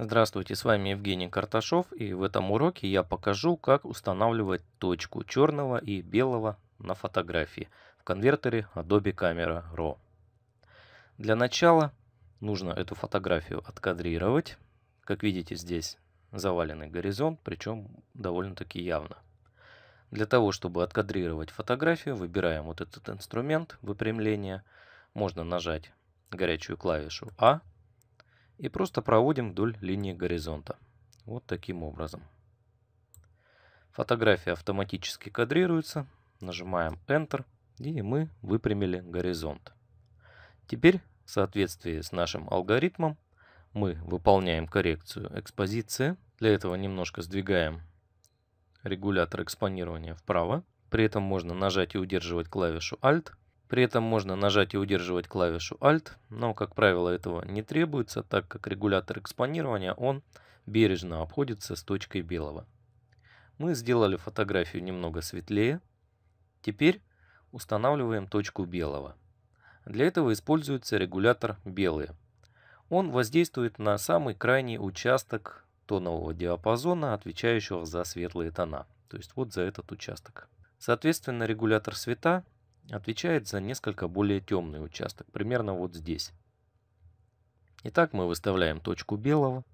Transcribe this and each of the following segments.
Здравствуйте, с вами Евгений Карташов и в этом уроке я покажу, как устанавливать точку черного и белого на фотографии в конвертере Adobe Camera Raw. Для начала нужно эту фотографию откадрировать. Как видите, здесь заваленный горизонт, причем довольно-таки явно. Для того, чтобы откадрировать фотографию, выбираем вот этот инструмент выпрямления. Можно нажать горячую клавишу А и просто проводим вдоль линии горизонта. Вот таким образом. Фотография автоматически кадрируется. Нажимаем Enter и мы выпрямили горизонт. Теперь в соответствии с нашим алгоритмом мы выполняем коррекцию экспозиции. Для этого немножко сдвигаем регулятор экспонирования вправо. При этом можно нажать и удерживать клавишу Alt при этом можно нажать и удерживать клавишу Alt, но, как правило, этого не требуется, так как регулятор экспонирования, он бережно обходится с точкой белого. Мы сделали фотографию немного светлее. Теперь устанавливаем точку белого. Для этого используется регулятор белые. Он воздействует на самый крайний участок тонового диапазона, отвечающего за светлые тона. То есть вот за этот участок. Соответственно, регулятор света отвечает за несколько более темный участок, примерно вот здесь. Итак, мы выставляем точку белого,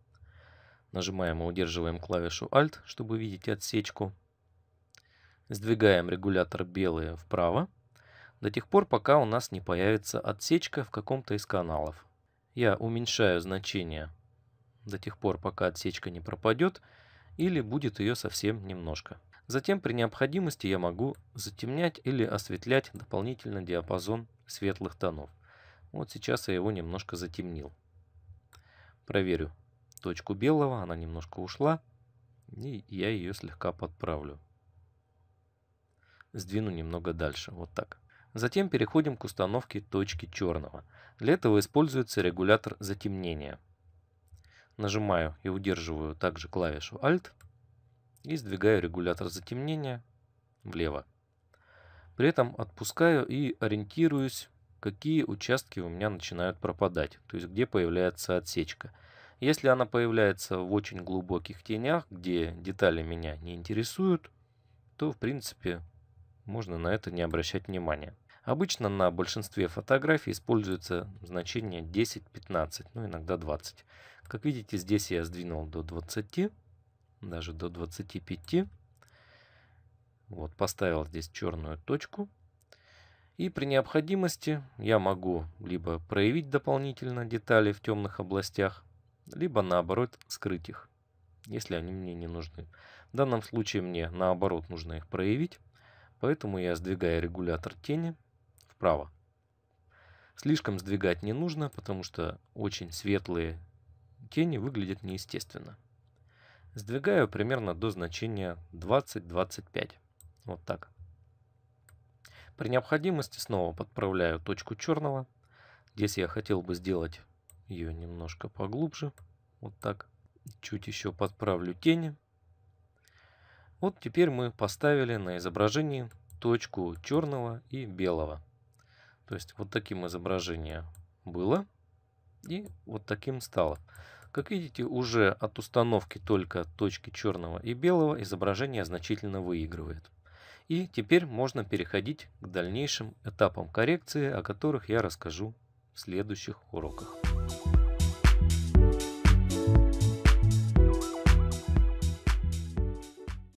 нажимаем и удерживаем клавишу Alt, чтобы видеть отсечку. Сдвигаем регулятор белые вправо, до тех пор, пока у нас не появится отсечка в каком-то из каналов. Я уменьшаю значение до тех пор, пока отсечка не пропадет, или будет ее совсем немножко. Затем при необходимости я могу затемнять или осветлять дополнительно диапазон светлых тонов. Вот сейчас я его немножко затемнил. Проверю точку белого, она немножко ушла, и я ее слегка подправлю. Сдвину немного дальше, вот так. Затем переходим к установке точки черного. Для этого используется регулятор затемнения. Нажимаю и удерживаю также клавишу Alt – и сдвигаю регулятор затемнения влево. При этом отпускаю и ориентируюсь, какие участки у меня начинают пропадать, то есть где появляется отсечка. Если она появляется в очень глубоких тенях, где детали меня не интересуют, то в принципе можно на это не обращать внимания. Обычно на большинстве фотографий используется значение 10-15, ну иногда 20. Как видите, здесь я сдвинул до 20 даже до 25. Вот, поставил здесь черную точку. И при необходимости я могу либо проявить дополнительно детали в темных областях, либо наоборот скрыть их, если они мне не нужны. В данном случае мне наоборот нужно их проявить, поэтому я сдвигаю регулятор тени вправо. Слишком сдвигать не нужно, потому что очень светлые тени выглядят неестественно. Сдвигаю примерно до значения 20-25. Вот так. При необходимости снова подправляю точку черного. Здесь я хотел бы сделать ее немножко поглубже. Вот так. Чуть еще подправлю тени. Вот теперь мы поставили на изображении точку черного и белого. То есть вот таким изображение было и вот таким стало. Как видите, уже от установки только точки черного и белого изображение значительно выигрывает. И теперь можно переходить к дальнейшим этапам коррекции, о которых я расскажу в следующих уроках.